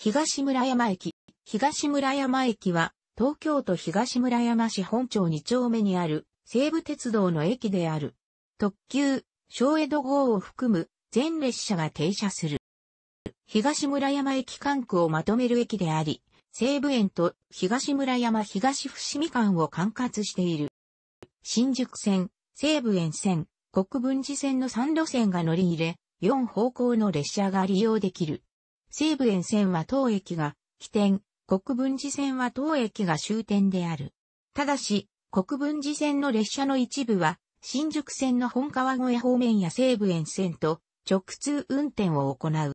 東村山駅。東村山駅は、東京都東村山市本町2丁目にある、西武鉄道の駅である。特急、小江戸号を含む、全列車が停車する。東村山駅管区をまとめる駅であり、西武園と東村山東伏見間を管轄している。新宿線、西武園線、国分寺線の3路線が乗り入れ、4方向の列車が利用できる。西武沿線は当駅が起点、国分寺線は当駅が終点である。ただし、国分寺線の列車の一部は、新宿線の本川越方面や西武沿線と直通運転を行う。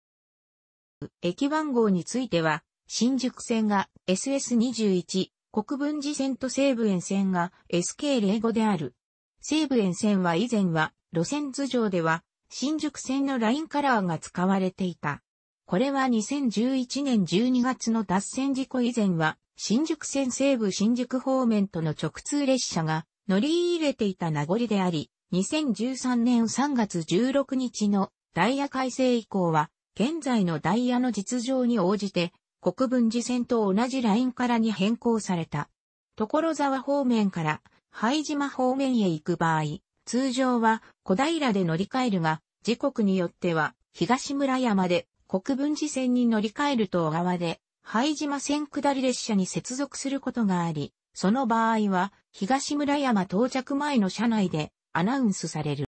駅番号については、新宿線が SS21、国分寺線と西武沿線が SK05 である。西武沿線は以前は、路線図上では、新宿線のラインカラーが使われていた。これは2011年12月の脱線事故以前は、新宿線西部新宿方面との直通列車が乗り入れていた名残であり、2013年3月16日のダイヤ改正以降は、現在のダイヤの実情に応じて、国分寺線と同じラインからに変更された。所沢方面から灰島方面へ行く場合、通常は小平で乗り換えるが、時刻によっては東村山で国分寺線に乗り換えると小川で、拝島線下り列車に接続することがあり、その場合は、東村山到着前の車内でアナウンスされる。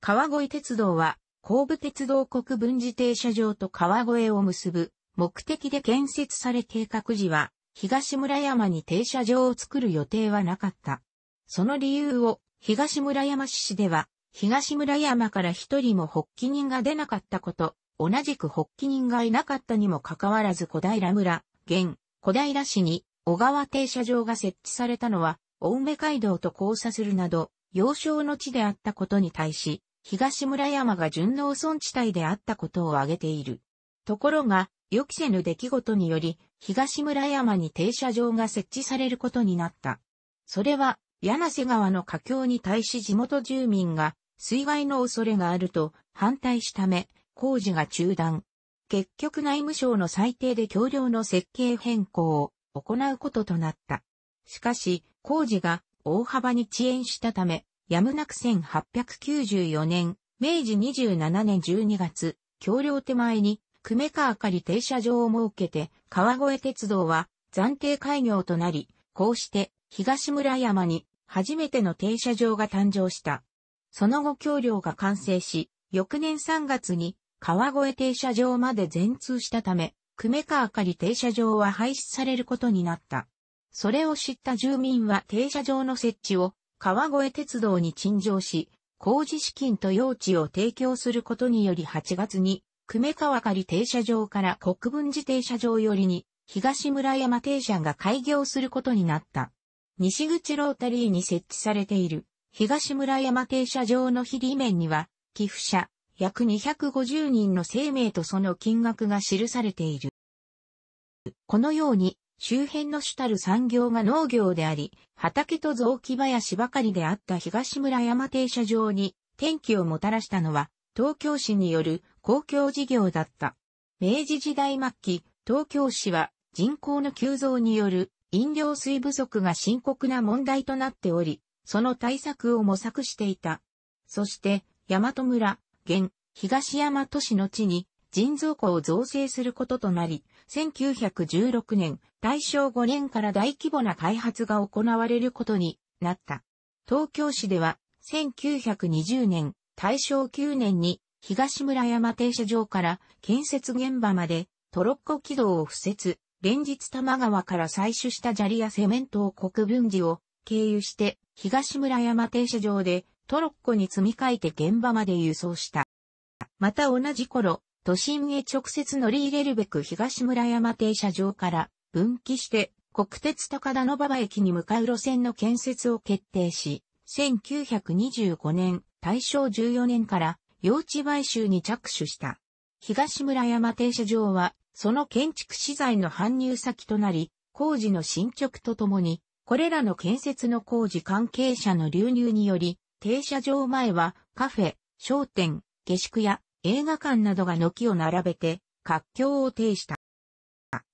川越鉄道は、神武鉄道国分寺停車場と川越を結ぶ目的で建設され計画時は、東村山に停車場を作る予定はなかった。その理由を、東村山市では、東村山から一人も発起人が出なかったこと、同じく発起人がいなかったにもかかわらず小平村、現、小平市に小川停車場が設置されたのは、青梅街道と交差するなど、要衝の地であったことに対し、東村山が順農村地帯であったことを挙げている。ところが、予期せぬ出来事により、東村山に停車場が設置されることになった。それは、柳瀬川の河橋に対し地元住民が、水害の恐れがあると反対しため、工事が中断。結局内務省の裁定で橋梁の設計変更を行うこととなった。しかし、工事が大幅に遅延したため、やむなく1894年、明治27年12月、橋梁手前に、久米川仮り停車場を設けて、川越鉄道は暫定開業となり、こうして東村山に初めての停車場が誕生した。その後橋梁が完成し、翌年3月に川越停車場まで全通したため、久米川仮停車場は廃止されることになった。それを知った住民は停車場の設置を川越鉄道に陳情し、工事資金と用地を提供することにより8月に、久米川仮停車場から国分寺停車場よりに、東村山停車が開業することになった。西口ロータリーに設置されている、東村山停車場の比裏面には、寄付者、約250人の生命とその金額が記されている。このように、周辺の主たる産業が農業であり、畑と雑木林ばかりであった東村山停車場に天気をもたらしたのは、東京市による公共事業だった。明治時代末期、東京市は人口の急増による飲料水不足が深刻な問題となっており、その対策を模索していた。そして、大和村、現、東山都市の地に人造湖を造成することとなり、1916年、大正5年から大規模な開発が行われることになった。東京市では、1920年、大正9年に、東村山停車場から建設現場まで、トロッコ軌道を敷設、連日多摩川から採取した砂利やセメントを国分寺を経由して、東村山停車場でトロッコに積み替えて現場まで輸送した。また同じ頃、都心へ直接乗り入れるべく東村山停車場から分岐して国鉄高田馬場駅に向かう路線の建設を決定し、1925年、大正14年から用地買収に着手した。東村山停車場は、その建築資材の搬入先となり、工事の進捗とともに、これらの建設の工事関係者の流入により、停車場前はカフェ、商店、下宿や映画館などが軒を並べて、活況を呈した。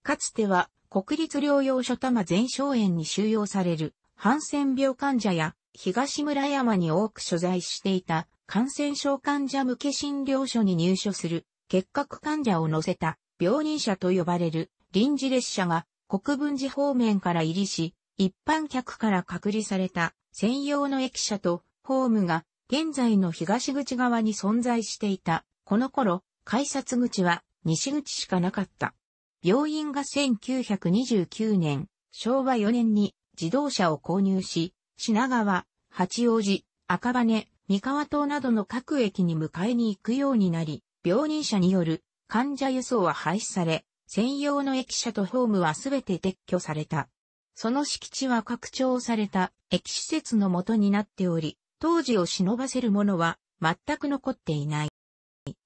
かつては、国立療養所多摩全省園に収容される、ハンセン病患者や、東村山に多く所在していた、感染症患者向け診療所に入所する、結核患者を乗せた、病人者と呼ばれる、臨時列車が、国分寺方面から入りし、一般客から隔離された、専用の駅舎と、ホームが現在の東口側に存在していた。この頃、改札口は西口しかなかった。病院が1929年、昭和4年に自動車を購入し、品川、八王子、赤羽、三河島などの各駅に迎えに行くようになり、病人者による患者輸送は廃止され、専用の駅舎とホームはすべて撤去された。その敷地は拡張された駅施設のもとになっており、当時を忍ばせるものは全く残っていない。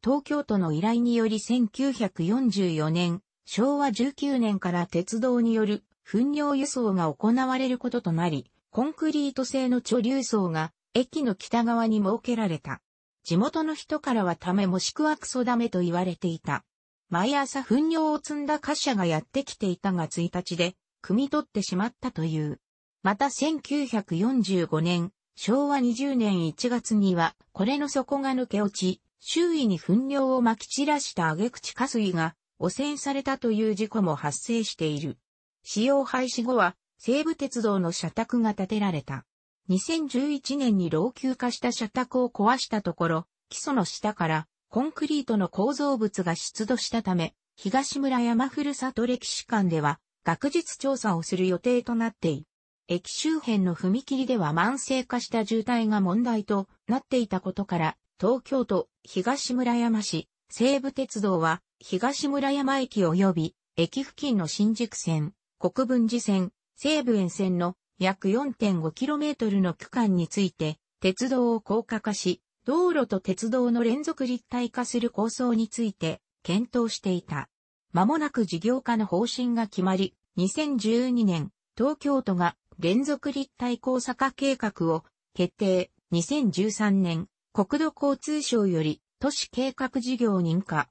東京都の依頼により1944年、昭和19年から鉄道による糞尿輸送が行われることとなり、コンクリート製の貯留層が駅の北側に設けられた。地元の人からはためもしくはクソダメと言われていた。毎朝糞尿を積んだ貨車がやってきていたが1日で、汲み取ってしまったという。また1945年、昭和20年1月には、これの底が抜け落ち、周囲に糞尿を撒き散らした揚口下水が汚染されたという事故も発生している。使用廃止後は、西武鉄道の社宅が建てられた。2011年に老朽化した社宅を壊したところ、基礎の下からコンクリートの構造物が出土したため、東村山ふるさと歴史館では学術調査をする予定となってい駅周辺の踏切では慢性化した渋滞が問題となっていたことから、東京都東村山市西武鉄道は東村山駅及び駅付近の新宿線、国分寺線、西武沿線の約 4.5km の区間について鉄道を高架化し、道路と鉄道の連続立体化する構想について検討していた。間もなく事業化の方針が決まり、2012年、東京都が連続立体交差化計画を決定。2013年、国土交通省より都市計画事業認可。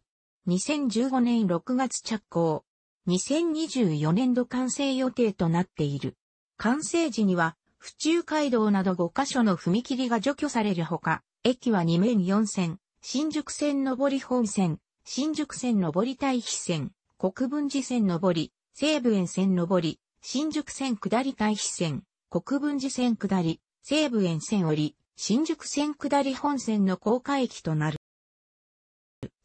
2015年6月着工。2024年度完成予定となっている。完成時には、府中街道など5カ所の踏切が除去されるほか、駅は2面4線、新宿線上り本線、新宿線上り対比線、国分寺線上り、西武沿線上り、新宿線下り大使線、国分寺線下り、西武沿線折り、新宿線下り本線の高架駅となる。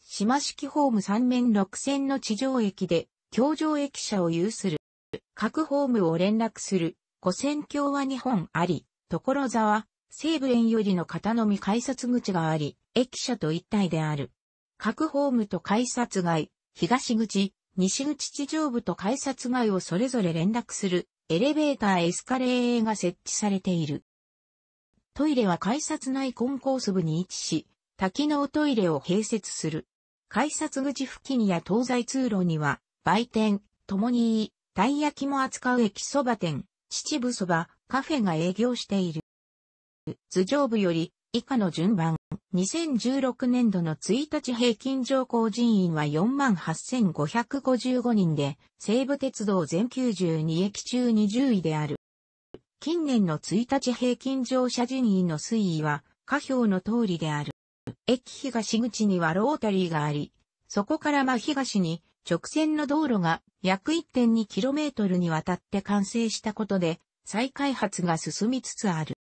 島式ホーム3面6線の地上駅で、京上駅舎を有する。各ホームを連絡する、古線橋は2本あり、所沢、西武園よりの片のみ改札口があり、駅舎と一体である。各ホームと改札街、東口、西口地上部と改札前をそれぞれ連絡するエレベーターエスカレーが設置されている。トイレは改札内コンコース部に位置し、多機能トイレを併設する。改札口付近や東西通路には、売店、ともに、たい焼きも扱う駅そば店、秩父そば、カフェが営業している。頭上部より以下の順番、2016年度の1日平均乗降人員は48,555人で、西武鉄道全92駅中20位である。近年の1日平均乗車人員の推移は、下表の通りである。駅東口にはロータリーがあり、そこから真東に直線の道路が約 1.2km にわたって完成したことで、再開発が進みつつある。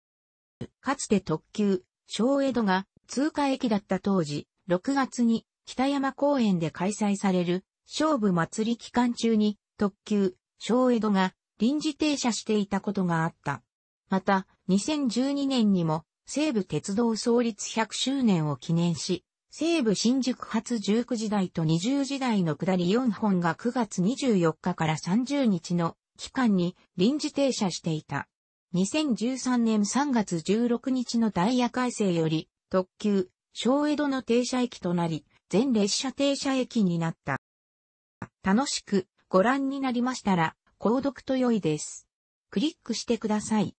かつて特急、小江戸が通過駅だった当時、6月に北山公園で開催される勝負祭り期間中に特急小江戸が臨時停車していたことがあった。また、2012年にも西武鉄道創立100周年を記念し、西武新宿発19時台と20時台の下り4本が9月24日から30日の期間に臨時停車していた。2013年3月16日のダイヤ改正より、特急、小江戸の停車駅となり、全列車停車駅になった。楽しくご覧になりましたら、購読と良いです。クリックしてください。